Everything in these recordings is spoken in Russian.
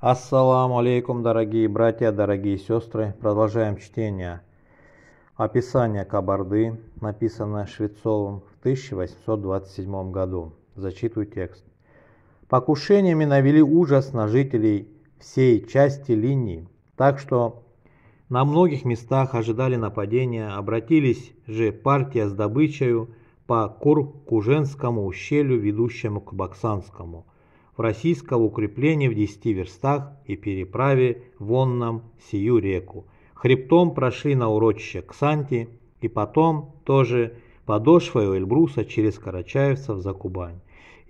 Ассаламу алейкум, дорогие братья, дорогие сестры. Продолжаем чтение описания Кабарды, написанное Швецовым в 1827 году. Зачитываю текст. Покушениями навели ужас на жителей всей части линии, так что на многих местах ожидали нападения, обратились же партия с добычею по Куркуженскому ущелью, ведущему к Баксанскому – в российского укрепления в десяти верстах и переправе вонном сию реку. Хребтом прошли на урочище Ксанти и потом тоже подошвою Эльбруса через Карачаевцев за Кубань.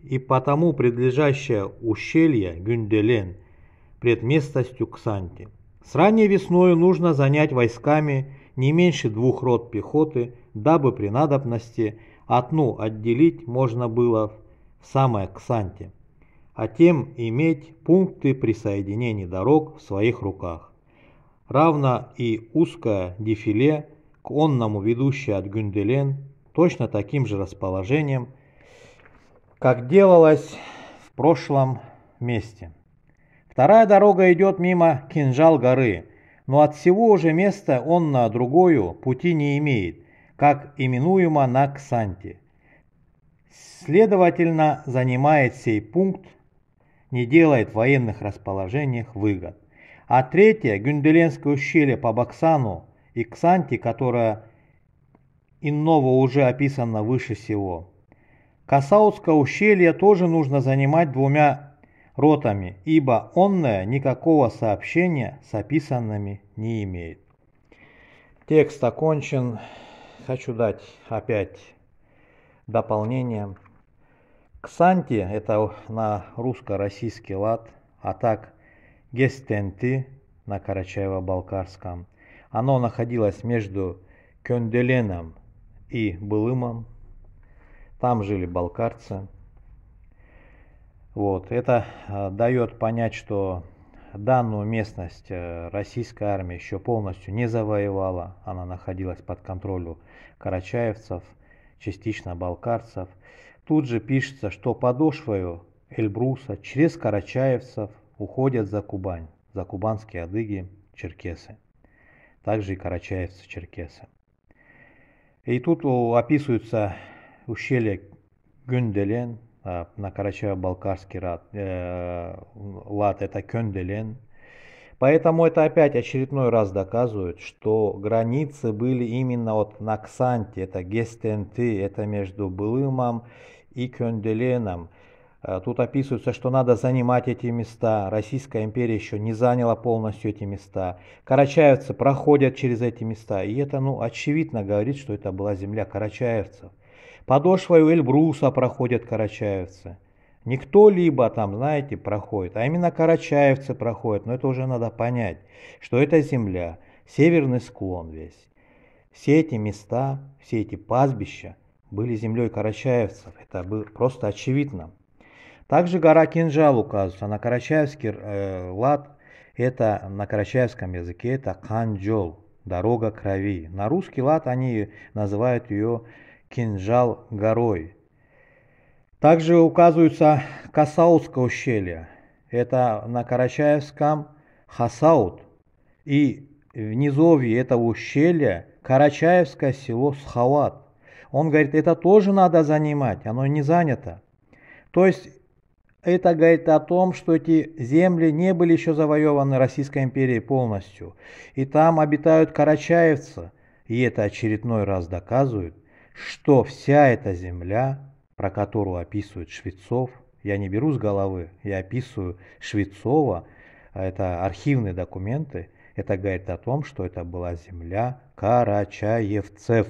И потому предлежащее ущелье Гюнделен предместностью Ксанти. С ранней весною нужно занять войсками не меньше двух рот пехоты, дабы при надобности одну отделить можно было в самое Ксанте а тем иметь пункты присоединения дорог в своих руках. Равно и узкое дефиле к онному ведущее от Гюнделен точно таким же расположением, как делалось в прошлом месте. Вторая дорога идет мимо Кинжал горы, но от всего уже места он на другую пути не имеет, как именуемо на Ксанте. Следовательно, занимает сей пункт не делает военных расположениях выгод. А третье – Гюнделенское ущелье по Баксану и Ксанти, которое иного уже описано выше всего. Касаутское ущелье тоже нужно занимать двумя ротами, ибо онное никакого сообщения с описанными не имеет. Текст окончен. Хочу дать опять дополнение. Ксанти – это на русско-российский лад, а так Гестенти на Карачаево-Балкарском. Оно находилось между Кенделеном и Былымом. Там жили балкарцы. Вот. Это э, а, дает понять, что данную местность э, российская армия еще полностью не завоевала. Она находилась под контролем карачаевцев, частично балкарцев. Тут же пишется, что подошвою Эльбруса через карачаевцев уходят за Кубань, за кубанские адыги, черкесы. Также и карачаевцы, черкесы. И тут описываются ущелье Гюнделен, а, на Карачаево-Балкарский лад, э, лад это Кёнделен, Поэтому это опять очередной раз доказывает, что границы были именно от на это Гестенты, это между Блымом и Кёнделеном. Э, тут описывается, что надо занимать эти места. Российская империя еще не заняла полностью эти места. Карачаевцы проходят через эти места. И это, ну, очевидно говорит, что это была земля карачаевцев. Подошвой у Эльбруса проходят карачаевцы. Не кто-либо там, знаете, проходит, а именно карачаевцы проходят, но это уже надо понять, что это земля, северный склон весь. Все эти места, все эти пастбища были землей карачаевцев, это было просто очевидно. Также гора Кинжал указывается на карачаевский э, лад, это на карачаевском языке это Канджол, дорога крови. На русский лад они называют ее Кинжал горой. Также указываются Касаутское ущелье, это на Карачаевском Хасаут, и в низовье этого ущелья Карачаевское село Схават. Он говорит, это тоже надо занимать, оно не занято. То есть это говорит о том, что эти земли не были еще завоеваны Российской империей полностью. И там обитают карачаевцы. И это очередной раз доказывает, что вся эта земля про которую описывает Швецов. Я не беру с головы, я описываю Швецова. Это архивные документы. Это говорит о том, что это была земля Карачаевцев.